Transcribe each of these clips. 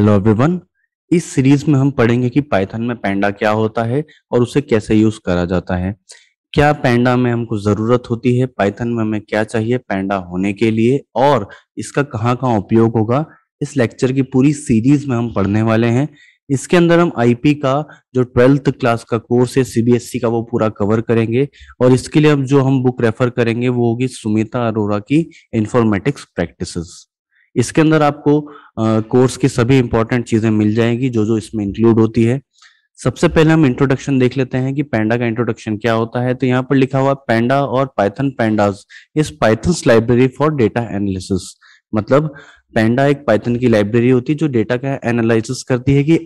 hello everyone इस series में हम पढ़ेंगे कि पाइथन में पैंडा क्या होता है और उसे कैसे यूज करा जाता है क्या पैंडा में हमको जरूरत होती है पाइथन में हमें क्या चाहिए पैंडा होने के लिए और इसका कहाँ कहाँ उपयोग होगा इस लेक्चर की पूरी सीरीज में हम पढ़ने वाले हैं इसके अंदर हम आईपी का जो ट्वेल्थ क्लास का कोर्स है सीबीएसई e का वो पूरा कवर करेंगे और इसके लिए अब जो हम बुक रेफर करेंगे वो होगी सुमिता अरोरा की इन्फॉर्मेटिक्स प्रैक्टिसेस इसके अंदर आपको कोर्स की सभी इंपॉर्टेंट चीजें मिल जाएंगी जो जो इसमें इंक्लूड होती है सबसे पहले हम इंट्रोडक्शन देख लेते हैं कि पैंडा का इंट्रोडक्शन क्या होता है तो यहाँ पर लिखा हुआ पैंडा और Python pandas is Python library for data analysis मतलब पैंडा एक पाइथन की लाइब्रेरी होती है जो डेटा का एनालिसिस करती है कि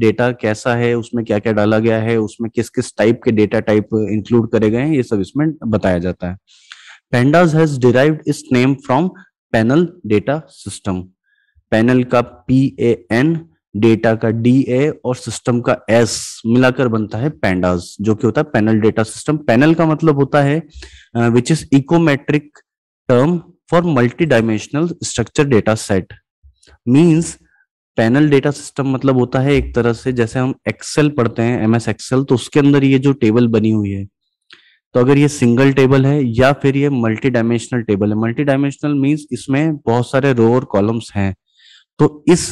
डेटा कैसा है उसमें क्या क्या डाला गया है उसमें किस किस टाइप के डेटा टाइप इंक्लूड करे गए हैं ये सब इसमें बताया जाता है pandas has derived its name from panel data system panel का पी ए एन डेटा का डी ए और सिस्टम का एस मिलाकर बनता है पैंडास जो कि होता है पैनल डेटा सिस्टम पैनल का मतलब होता है which is econometric term for multi dimensional structure data set means panel data system मतलब होता है एक तरह से जैसे हम एक्सेल पढ़ते हैं एमएस एक्सेल तो उसके अंदर ये जो टेबल बनी हुई है तो अगर ये सिंगल टेबल है या फिर ये मल्टी डायमेंशनल टेबल है मल्टी डायमेंशनल मीन्स इसमें बहुत सारे रो और कॉलम्स हैं तो इस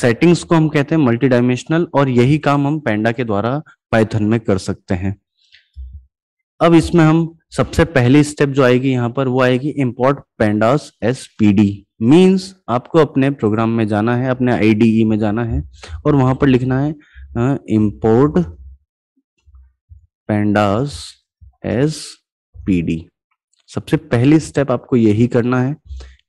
सेटिंग्स को हम कहते हैं मल्टी डायमेंशनल और यही काम हम पैंडा के द्वारा पाइथन में कर सकते हैं अब इसमें हम सबसे पहली स्टेप जो आएगी यहां पर वो आएगी import pandas as P D means आपको अपने प्रोग्राम में जाना है अपने आईडीई में जाना है और वहां पर लिखना है इम्पोर्ट पेंडास एज पीडी सबसे पहली स्टेप आपको यही करना है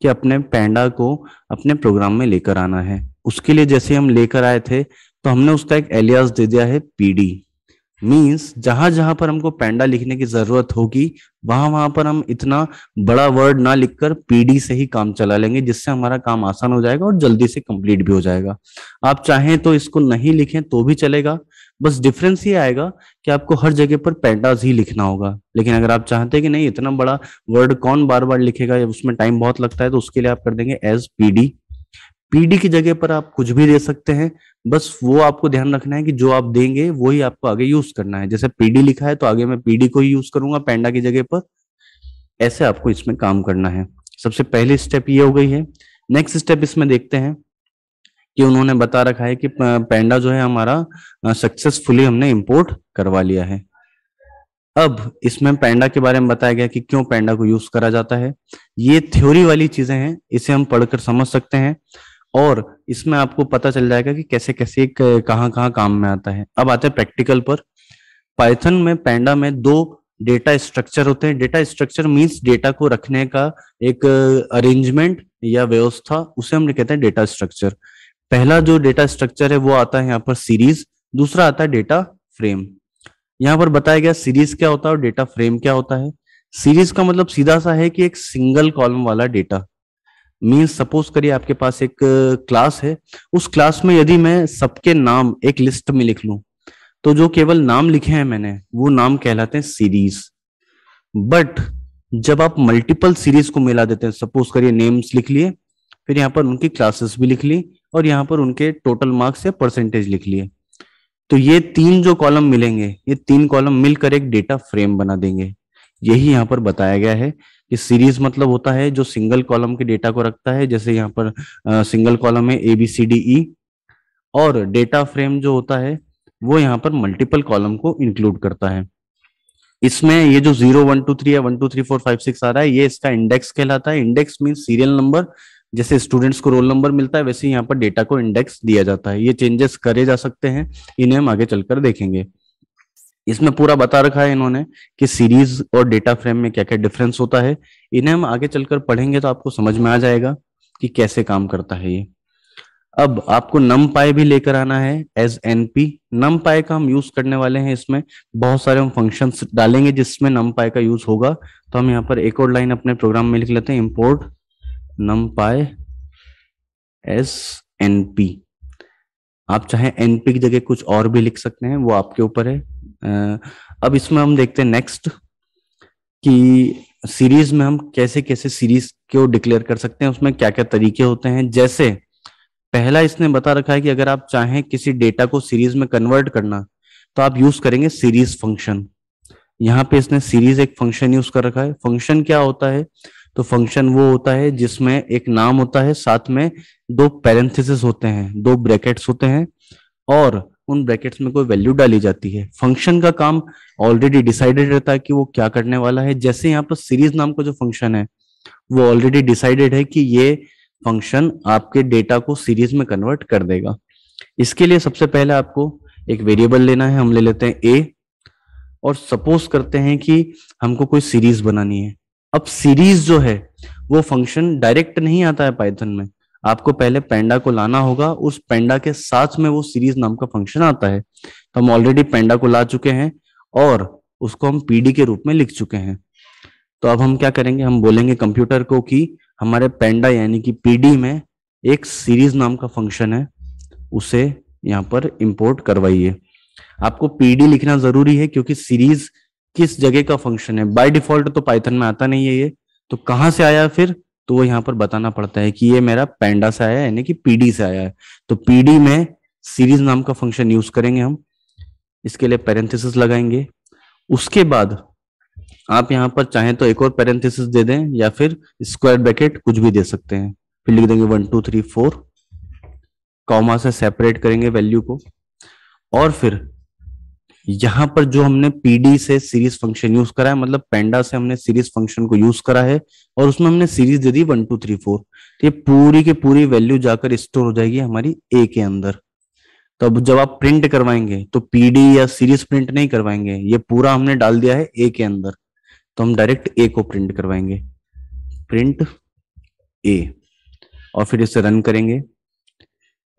कि अपने पैंडा को अपने प्रोग्राम में लेकर आना है उसके लिए जैसे हम लेकर आए थे तो हमने उसका एक एलियास दे दिया है पीडी मीन्स जहां जहां पर हमको पैंडा लिखने की जरूरत होगी वहां वहां पर हम इतना बड़ा वर्ड ना लिखकर पीडी से ही काम चला लेंगे जिससे हमारा काम आसान हो जाएगा और जल्दी से कंप्लीट भी हो जाएगा आप चाहें तो इसको नहीं लिखें तो भी चलेगा बस डिफरेंस ये आएगा कि आपको हर जगह पर पेंटाज ही लिखना होगा लेकिन अगर आप चाहते हैं कि नहीं इतना बड़ा वर्ड कौन बार बार लिखेगा या उसमें टाइम बहुत लगता है तो उसके लिए आप कर देंगे एज पीडी पीडी की जगह पर आप कुछ भी दे सकते हैं बस वो आपको ध्यान रखना है कि जो आप देंगे ही आपको आगे यूज करना है जैसे पीडी लिखा है तो आगे मैं पीडी को ही यूज करूंगा पेंडा की जगह पर ऐसे आपको इसमें काम करना है सबसे पहले स्टेप ये हो गई है नेक्स्ट स्टेप इसमें देखते हैं कि उन्होंने बता रखा है कि पैंडा जो है हमारा सक्सेसफुली हमने इंपोर्ट करवा लिया है अब इसमें पैंडा के बारे में बताया गया कि क्यों पैंडा को यूज करा जाता है ये थ्योरी वाली चीजें हैं इसे हम पढ़कर समझ सकते हैं और इसमें आपको पता चल जाएगा कि कैसे कैसे कहाँ कहाँ काम में आता है अब आते हैं प्रैक्टिकल पर पाइथन में पैंडा में दो डेटा स्ट्रक्चर होते हैं डेटा स्ट्रक्चर मीन्स डेटा को रखने का एक अरेंजमेंट या व्यवस्था उसे हम कहते हैं डेटा स्ट्रक्चर पहला जो डेटा स्ट्रक्चर है वो आता है यहाँ पर सीरीज दूसरा आता है डेटा फ्रेम यहाँ पर बताया गया सीरीज क्या होता है और डेटा फ्रेम क्या होता है सीरीज का मतलब सीधा सा है कि एक सिंगल कॉलम वाला डेटा मीन सपोज करिए आपके पास एक क्लास है उस क्लास में यदि मैं सबके नाम एक लिस्ट में लिख लू तो जो केवल नाम लिखे हैं मैंने वो नाम कहलाते हैं सीरीज बट जब आप मल्टीपल सीरीज को मिला देते हैं सपोज करिए नेम्स लिख लिए फिर यहाँ पर उनकी क्लासेस भी लिख ली और यहाँ पर उनके टोटल मार्क्स या परसेंटेज लिख लिए तो ये तीन जो कॉलम मिलेंगे ये तीन कॉलम मिलकर एक डेटा फ्रेम बना देंगे यही यहाँ पर बताया गया है कि सीरीज मतलब होता है जो सिंगल कॉलम के डेटा को रखता है जैसे यहाँ पर सिंगल कॉलम है A B C D E और डेटा फ्रेम जो होता है वो यहाँ पर मल्टीपल कॉलम को इंक्लूड करता है इसमें ये जो जीरो वन टू थ्री या one two three four five six आ रहा है ये इसका इंडेक्स कहलाता है इंडेक्स मीन सीरियल नंबर जैसे स्टूडेंट्स को रोल नंबर मिलता है वैसे यहाँ पर डेटा को इंडेक्स दिया जाता है ये चेंजेस करे जा सकते हैं इन्हें हम आगे चलकर देखेंगे इसमें पूरा बता रखा है इन्होंने कि सीरीज और डेटा फ्रेम में क्या क्या डिफरेंस होता है इन्हें हम आगे चलकर पढ़ेंगे तो आपको समझ में आ जाएगा कि कैसे काम करता है ये अब आपको नम पाए भी लेकर आना है एज पी नम पाए का हम यूज करने वाले हैं इसमें बहुत सारे हम फंक्शन डालेंगे जिसमें नम पाए का यूज होगा तो हम यहाँ पर एक और लाइन अपने प्रोग्राम में लिख लेते हैं इम्पोर्ट नम पाए एस एन पी आप चाहे एनपी की जगह कुछ और भी लिख सकते हैं वो आपके ऊपर है अब इसमें हम देखते हैं नेक्स्ट कि सीरीज में हम कैसे कैसे सीरीज को डिक्लेयर कर सकते हैं उसमें क्या क्या तरीके होते हैं जैसे पहला इसने बता रखा है कि अगर आप चाहें किसी डेटा को सीरीज में कन्वर्ट करना तो आप यूज करेंगे सीरीज फंक्शन यहाँ पे इसने सीरीज एक फंक्शन यूज कर रखा है फंक्शन क्या होता है तो फंक्शन वो होता है जिसमें एक नाम होता है साथ में दो पैरेंथिस होते हैं दो ब्रैकेट्स होते हैं और उन ब्रैकेट्स में कोई वैल्यू डाली जाती है फंक्शन का काम ऑलरेडी डिसाइडेड रहता है कि वो क्या करने वाला है जैसे यहाँ पर सीरीज नाम का जो फंक्शन है वो ऑलरेडी डिसाइडेड है कि ये फंक्शन आपके डेटा को सीरीज में कन्वर्ट कर देगा इसके लिए सबसे पहले आपको एक वेरिएबल लेना है हम ले लेते हैं ए और सपोज करते हैं कि हमको कोई सीरीज बनानी है अब सीरीज जो है वो फंक्शन डायरेक्ट नहीं आता है पाइथन में आपको पहले पेंडा को लाना होगा उस पेंडा के साथ में वो सीरीज नाम का फंक्शन आता है तो हम ऑलरेडी पेंडा को ला चुके हैं और उसको हम पीडी के रूप में लिख चुके हैं तो अब हम क्या करेंगे हम बोलेंगे कंप्यूटर को कि हमारे पेंडा यानी कि पीडी में एक सीरीज नाम का फंक्शन है उसे यहाँ पर इंपोर्ट करवाइए आपको पीडी लिखना जरूरी है क्योंकि सीरीज किस जगह का फंक्शन है बाय डिफॉल्ट तो पाइथन में आता नहीं है ये तो कहां से आया फिर तो वो यहां पर बताना पड़ता है कि ये मेरा पैंडा से आया यानी कि पीडी से आया है तो पीडी में सीरीज नाम का फंक्शन यूज करेंगे हम इसके लिए पेरेंथिस लगाएंगे उसके बाद आप यहां पर चाहें तो एक और पेरेंथिस दे दें या फिर स्क्वायर ब्रैकेट कुछ भी दे सकते हैं फिर लिख देंगे one two three four comma से सेपरेट करेंगे वैल्यू को और फिर यहां पर जो हमने पीडी से सीरीज फंक्शन यूज करा है मतलब पेंडा से हमने सीरीज फंक्शन को यूज करा है और उसमें हमने सीरीज दे दी वन टू थ्री फोर तो ये पूरी के पूरी वैल्यू जाकर स्टोर हो जाएगी हमारी ए के अंदर तो अब जब आप प्रिंट करवाएंगे तो पीडी या सीरीज प्रिंट नहीं करवाएंगे ये पूरा हमने डाल दिया है ए के अंदर तो हम डायरेक्ट ए को प्रिंट करवाएंगे प्रिंट ए और फिर इसे रन करेंगे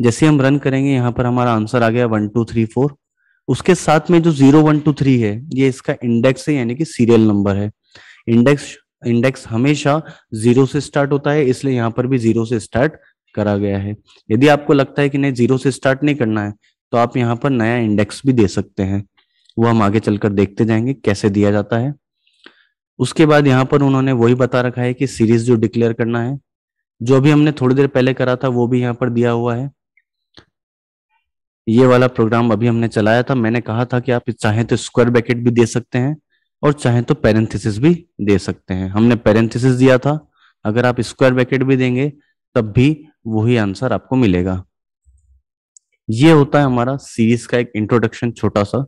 जैसे हम रन करेंगे यहां पर हमारा आंसर आ गया वन टू थ्री फोर उसके साथ में जो जीरो वन टू थ्री है ये इसका इंडेक्स है यानी कि सीरियल नंबर है इंडेक्स इंडेक्स हमेशा जीरो से स्टार्ट होता है इसलिए यहाँ पर भी जीरो से स्टार्ट करा गया है यदि आपको लगता है कि नहीं जीरो से स्टार्ट नहीं करना है तो आप यहाँ पर नया इंडेक्स भी दे सकते हैं वो हम आगे चलकर देखते जाएंगे कैसे दिया जाता है उसके बाद यहाँ पर उन्होंने वही बता रखा है कि सीरीज जो डिक्लेयर करना है जो भी हमने थोड़ी देर पहले करा था वो भी यहाँ पर दिया हुआ है ये वाला प्रोग्राम अभी हमने चलाया था मैंने कहा था कि आप चाहें तो स्क्वायर ब्रैकेट भी दे सकते हैं और चाहें तो पैरेंथिस भी दे सकते हैं हमने पैरेंथिस दिया था अगर आप स्क्वायर ब्रैकेट भी देंगे तब भी वही आंसर आपको मिलेगा ये होता है हमारा सीरीज का एक इंट्रोडक्शन छोटा सा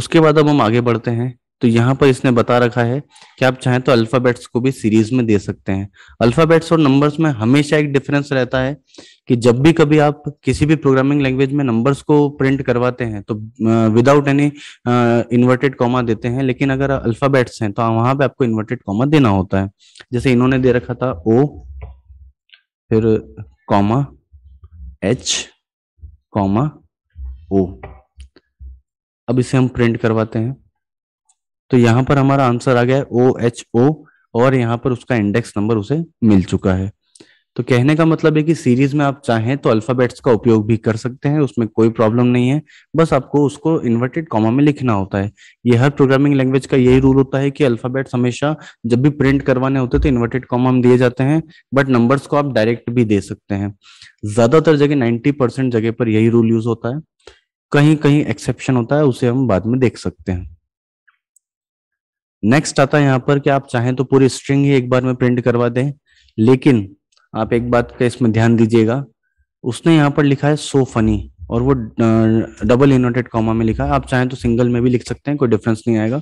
उसके बाद अब हम आगे बढ़ते हैं तो यहाँ पर इसने बता रखा है कि आप चाहें तो अल्फाबेट्स को भी सीरीज में दे सकते हैं अल्फाबेट्स और नंबर्स में हमेशा एक डिफरेंस रहता है कि जब भी कभी आप किसी भी प्रोग्रामिंग लैंग्वेज में नंबर्स को प्रिंट करवाते हैं तो विदाउट एनी इन्वर्टेड कॉमा देते हैं लेकिन अगर अल्फाबेट्स हैं तो वहां पे आपको इन्वर्टेड कॉमा देना होता है जैसे इन्होंने दे रखा था ओ फिर कॉमा एच कॉमा ओ अब इसे हम प्रिंट करवाते हैं तो यहाँ पर हमारा आंसर आ गया है ओ एच ओ और यहाँ पर उसका इंडेक्स नंबर उसे मिल चुका है तो कहने का मतलब है कि सीरीज में आप चाहें तो अल्फाबेट्स का उपयोग भी कर सकते हैं उसमें कोई प्रॉब्लम नहीं है बस आपको उसको इन्वर्टेड कॉमा में लिखना होता है ये हर प्रोग्रामिंग लैंग्वेज का यही रूल होता है कि अल्फाबेट्स हमेशा जब भी प्रिंट करवाने होते हैं तो इन्वर्टेड कॉमा में दिए जाते हैं बट नंबर्स को आप डायरेक्ट भी दे सकते हैं ज्यादातर जगह नाइन्टी जगह पर यही रूल यूज होता है कहीं कहीं एक्सेप्शन होता है उसे हम बाद में देख सकते हैं नेक्स्ट आता है यहाँ पर कि आप चाहें तो पूरी स्ट्रिंग ही एक बार में प्रिंट करवा दें लेकिन आप एक बात का इसमें ध्यान दीजिएगा उसने यहाँ पर लिखा है सो फनी और वो डबल इनोटेड कॉमा में लिखा है आप चाहें तो सिंगल में भी लिख सकते हैं कोई डिफरेंस नहीं आएगा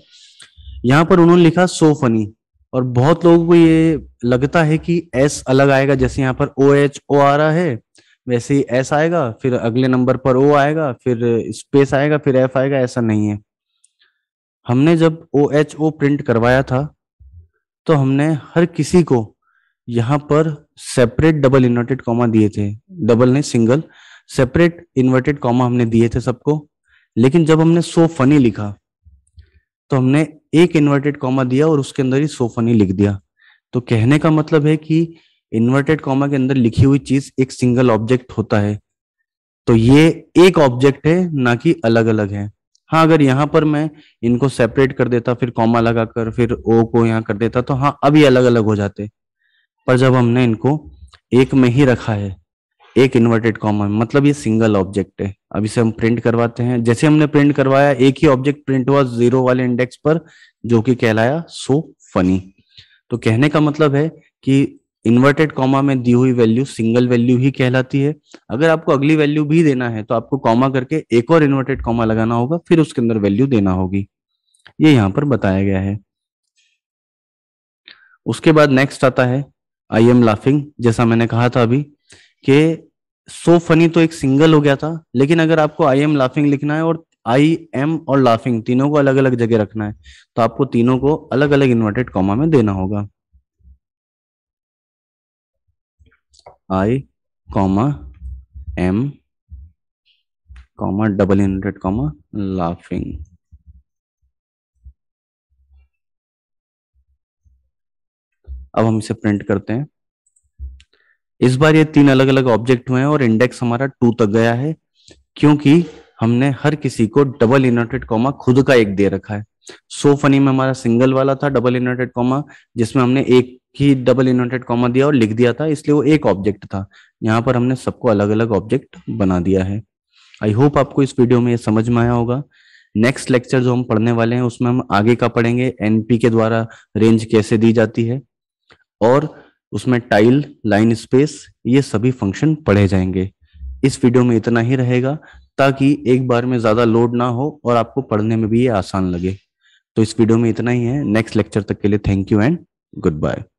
यहाँ पर उन्होंने लिखा सो फनी और बहुत लोगों को ये लगता है कि एस अलग आएगा जैसे यहाँ पर ओ एच ओ आ रहा है वैसे ही एस आएगा फिर अगले नंबर पर ओ आएगा फिर स्पेस आएगा फिर एफ आएगा ऐसा नहीं है हमने जब ओ एच ओ प्रिंट करवाया था तो हमने हर किसी को यहाँ पर सेपरेट डबल इन्वर्टेड कॉमा दिए थे डबल नहीं सिंगल सेपरेट इन्वर्टेड कॉमा हमने दिए थे सबको लेकिन जब हमने सो फनी लिखा तो हमने एक इन्वर्टेड कॉमा दिया और उसके अंदर ही सो फनी लिख दिया तो कहने का मतलब है कि इन्वर्टेड कॉमा के अंदर लिखी हुई चीज एक सिंगल ऑब्जेक्ट होता है तो ये एक ऑब्जेक्ट है ना कि अलग अलग है हाँ अगर यहाँ पर मैं इनको सेपरेट कर देता फिर कॉमा लगाकर फिर ओ को यहाँ कर देता तो हाँ अभी अलग अलग हो जाते पर जब हमने इनको एक में ही रखा है एक इन्वर्टेड कॉमा मतलब ये सिंगल ऑब्जेक्ट है अब इसे हम प्रिंट करवाते हैं जैसे हमने प्रिंट करवाया एक ही ऑब्जेक्ट प्रिंट हुआ जीरो वाले इंडेक्स पर जो कि कहलाया सो फनी तो कहने का मतलब है कि इन्वर्टेड कॉमा में दी हुई वैल्यू सिंगल वैल्यू ही कहलाती है अगर आपको अगली वैल्यू भी देना है तो आपको कॉमा करके एक और इन्वर्टेड कॉमा लगाना होगा फिर उसके अंदर वैल्यू देना होगी ये यहां पर बताया गया है उसके बाद नेक्स्ट आता है आई एम लाफिंग जैसा मैंने कहा था अभी कि सो फनी तो एक सिंगल हो गया था लेकिन अगर आपको आई एम लाफिंग लिखना है और आई एम और लाफिंग तीनों को अलग अलग जगह रखना है तो आपको तीनों को अलग अलग इन्वर्टेड कॉमा में देना होगा I comma M comma double inverted comma laughing अब हम इसे प्रिंट करते हैं इस बार ये तीन अलग अलग ऑब्जेक्ट हुए हैं और इंडेक्स हमारा टू तक गया है क्योंकि हमने हर किसी को डबल इनवर्टेड कॉमा खुद का एक दे रखा है सो so फनी में हमारा सिंगल वाला था डबल इनवर्टेड कॉमा जिसमें हमने एक ही डबल इनवर्टेड कॉमा दिया और लिख दिया था इसलिए वो एक ऑब्जेक्ट था यहाँ पर हमने सबको अलग अलग ऑब्जेक्ट बना दिया है आई होप आपको इस वीडियो में ये समझ में आया होगा नेक्स्ट लेक्चर जो हम पढ़ने वाले हैं उसमें हम आगे का पढ़ेंगे एनपी के द्वारा रेंज कैसे दी जाती है और उसमें टाइल लाइन स्पेस ये सभी फंक्शन पढ़े जाएंगे इस वीडियो में इतना ही रहेगा ताकि एक बार में ज्यादा लोड ना हो और आपको पढ़ने में भी ये आसान लगे तो इस वीडियो में इतना ही है नेक्स्ट लेक्चर तक के लिए thank you and good bye